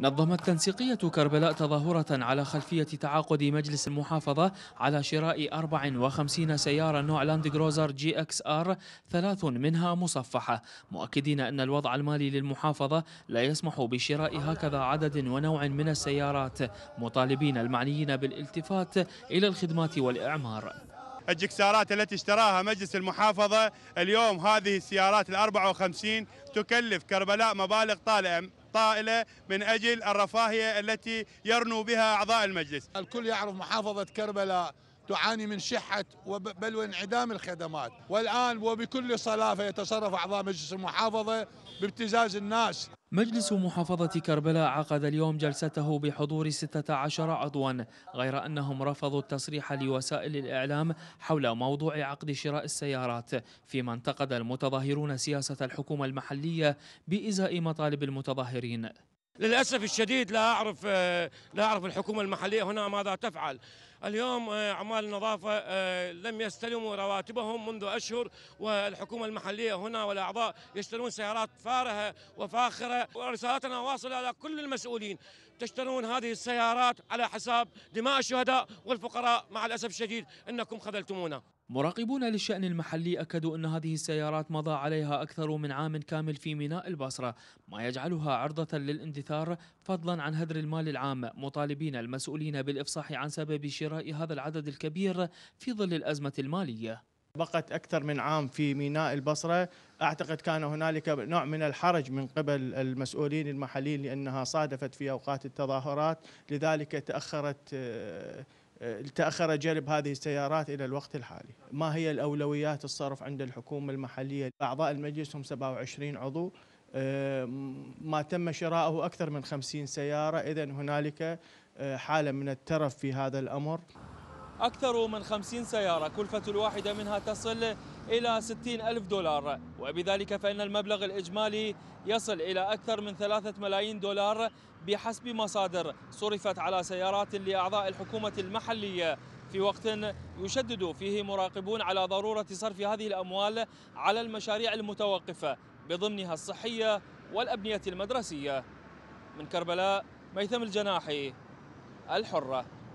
نظمت تنسيقية كربلاء تظاهرة على خلفية تعاقد مجلس المحافظة على شراء 54 سيارة نوع لاند جروزر جي اكس ار ثلاث منها مصفحة مؤكدين أن الوضع المالي للمحافظة لا يسمح بشراء هكذا عدد ونوع من السيارات مطالبين المعنيين بالالتفات إلى الخدمات والإعمار الجكسارات التي اشتراها مجلس المحافظة اليوم هذه السيارات ال 54 تكلف كربلاء مبالغ طالئة الطائلة من أجل الرفاهية التي يرنو بها أعضاء المجلس الكل يعرف محافظة كربلاء تعاني من شحة بل وانعدام الخدمات والآن وبكل صلافة يتصرف أعضاء مجلس المحافظة بابتزاز الناس مجلس محافظة كربلاء عقد اليوم جلسته بحضور 16 عضوا غير أنهم رفضوا التصريح لوسائل الإعلام حول موضوع عقد شراء السيارات فيما انتقد المتظاهرون سياسة الحكومة المحلية بإزاء مطالب المتظاهرين للأسف الشديد لا أعرف آه، لا أعرف الحكومة المحلية هنا ماذا تفعل اليوم آه، عمال النظافة آه، لم يستلموا رواتبهم منذ أشهر والحكومة المحلية هنا والأعضاء يشترون سيارات فارهة وفاخرة ورسالتنا واصلة الى كل المسؤولين تشترون هذه السيارات على حساب دماء الشهداء والفقراء مع الأسف الشديد أنكم خذلتمونا مراقبون للشأن المحلي أكدوا أن هذه السيارات مضى عليها أكثر من عام كامل في ميناء البصرة ما يجعلها عرضة للاندثار فضلا عن هدر المال العام مطالبين المسؤولين بالإفصاح عن سبب شراء هذا العدد الكبير في ظل الأزمة المالية بقت أكثر من عام في ميناء البصرة أعتقد كان هنالك نوع من الحرج من قبل المسؤولين المحليين لأنها صادفت في أوقات التظاهرات لذلك تأخرت آه، تأخر جلب هذه السيارات إلى الوقت الحالي ما هي الأولويات الصرف عند الحكومة المحلية أعضاء المجلس هم 27 عضو آه، ما تم شراؤه أكثر من 50 سيارة إذا هنالك آه، حالة من الترف في هذا الأمر أكثر من 50 سيارة كلفة الواحدة منها تصل إلى ستين ألف دولار وبذلك فإن المبلغ الإجمالي يصل إلى أكثر من ثلاثة ملايين دولار بحسب مصادر صرفت على سيارات لأعضاء الحكومة المحلية في وقت يشدد فيه مراقبون على ضرورة صرف هذه الأموال على المشاريع المتوقفة بضمنها الصحية والأبنية المدرسية من كربلاء ميثم الجناحي الحرة